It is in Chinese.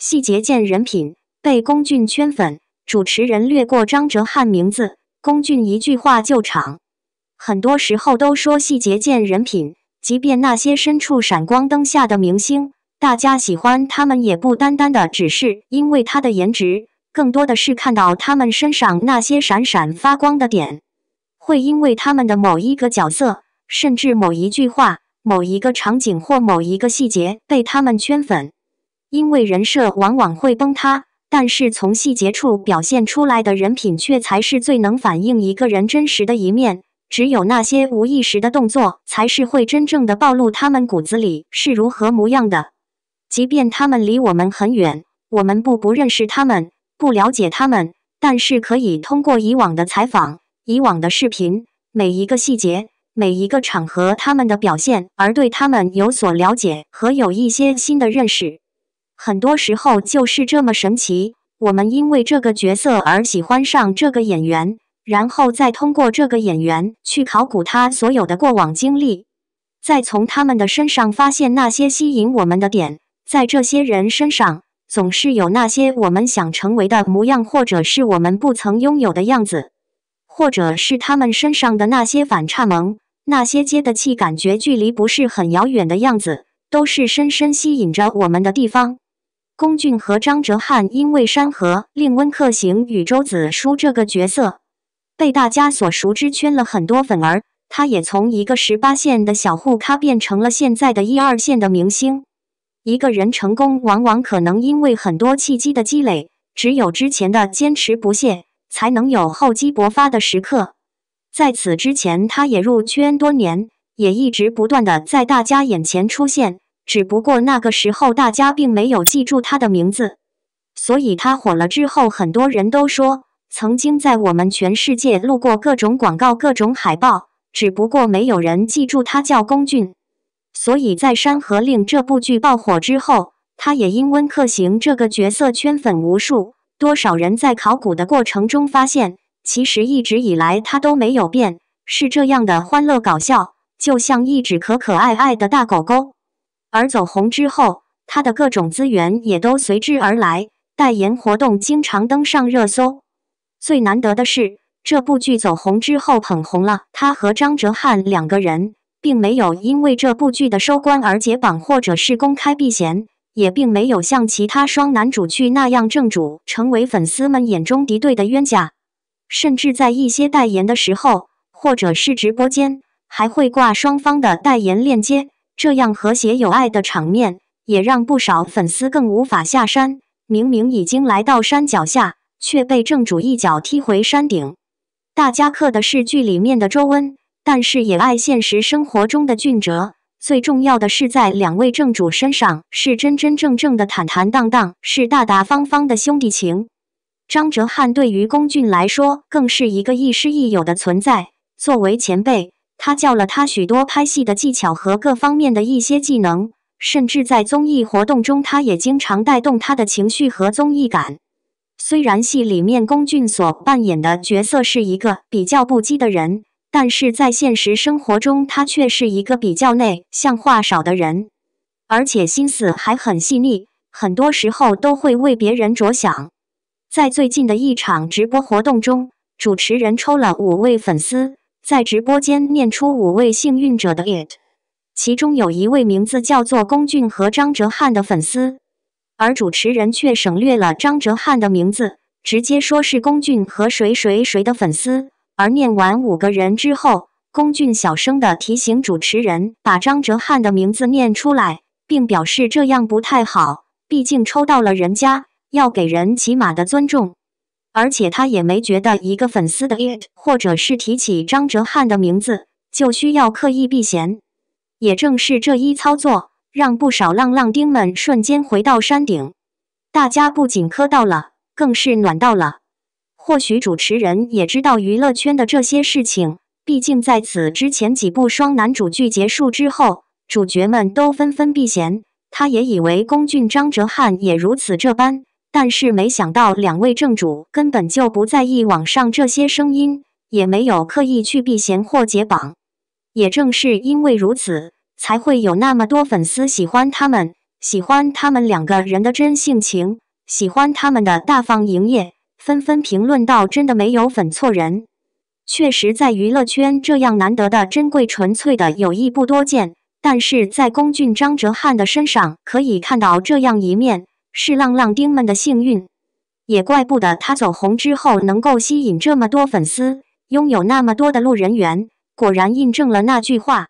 细节见人品，被龚俊圈粉，主持人略过张哲瀚名字，龚俊一句话救场。很多时候都说细节见人品，即便那些身处闪光灯下的明星，大家喜欢他们也不单单的只是因为他的颜值，更多的是看到他们身上那些闪闪发光的点，会因为他们的某一个角色，甚至某一句话、某一个场景或某一个细节被他们圈粉。因为人设往往会崩塌，但是从细节处表现出来的人品却才是最能反映一个人真实的一面。只有那些无意识的动作，才是会真正的暴露他们骨子里是如何模样的。即便他们离我们很远，我们不不认识他们，不了解他们，但是可以通过以往的采访、以往的视频，每一个细节，每一个场合他们的表现，而对他们有所了解和有一些新的认识。很多时候就是这么神奇，我们因为这个角色而喜欢上这个演员，然后再通过这个演员去考古他所有的过往经历，再从他们的身上发现那些吸引我们的点。在这些人身上，总是有那些我们想成为的模样，或者是我们不曾拥有的样子，或者是他们身上的那些反差萌，那些接的气感觉距离不是很遥远的样子，都是深深吸引着我们的地方。龚俊和张哲瀚因为《山河》，令温客行与周子舒这个角色被大家所熟知，圈了很多粉儿。他也从一个十八线的小户咖变成了现在的一二线的明星。一个人成功，往往可能因为很多契机的积累，只有之前的坚持不懈，才能有厚积薄发的时刻。在此之前，他也入圈多年，也一直不断的在大家眼前出现。只不过那个时候大家并没有记住他的名字，所以他火了之后，很多人都说曾经在我们全世界录过各种广告、各种海报，只不过没有人记住他叫龚俊。所以在《山河令》这部剧爆火之后，他也因温客行这个角色圈粉无数。多少人在考古的过程中发现，其实一直以来他都没有变，是这样的欢乐搞笑，就像一只可可爱爱的大狗狗。而走红之后，他的各种资源也都随之而来，代言活动经常登上热搜。最难得的是，这部剧走红之后捧红了他和张哲瀚两个人，并没有因为这部剧的收官而解绑或者是公开避嫌，也并没有像其他双男主剧那样正主成为粉丝们眼中敌对的冤家，甚至在一些代言的时候或者是直播间还会挂双方的代言链接。这样和谐友爱的场面，也让不少粉丝更无法下山。明明已经来到山脚下，却被正主一脚踢回山顶。大家磕的是剧里面的周温，但是也爱现实生活中的俊哲。最重要的是，在两位正主身上，是真真正正的坦坦荡荡，是大大方方的兄弟情。张哲瀚对于龚俊来说，更是一个亦师亦友的存在。作为前辈。他教了他许多拍戏的技巧和各方面的一些技能，甚至在综艺活动中，他也经常带动他的情绪和综艺感。虽然戏里面龚俊所扮演的角色是一个比较不羁的人，但是在现实生活中，他却是一个比较内向、话少的人，而且心思还很细腻，很多时候都会为别人着想。在最近的一场直播活动中，主持人抽了五位粉丝。在直播间念出五位幸运者的 it，其中有一位名字叫做龚俊和张哲瀚的粉丝，而主持人却省略了张哲瀚的名字，直接说是龚俊和谁谁谁的粉丝。而念完五个人之后，龚俊小声的提醒主持人把张哲瀚的名字念出来，并表示这样不太好，毕竟抽到了人家，要给人起码的尊重。而且他也没觉得一个粉丝的 it，或者是提起张哲瀚的名字就需要刻意避嫌。也正是这一操作，让不少浪浪丁们瞬间回到山顶。大家不仅磕到了，更是暖到了。或许主持人也知道娱乐圈的这些事情，毕竟在此之前几部双男主剧结束之后，主角们都纷纷避嫌，他也以为龚俊、张哲瀚也如此这般。但是没想到，两位正主根本就不在意网上这些声音，也没有刻意去避嫌或解绑。也正是因为如此，才会有那么多粉丝喜欢他们，喜欢他们两个人的真性情，喜欢他们的大方营业，纷纷评论道：“真的没有粉错人。”确实，在娱乐圈这样难得的珍贵纯粹的友谊不多见，但是在龚俊、张哲瀚的身上可以看到这样一面。是浪浪丁们的幸运，也怪不得他走红之后能够吸引这么多粉丝，拥有那么多的路人缘。果然印证了那句话。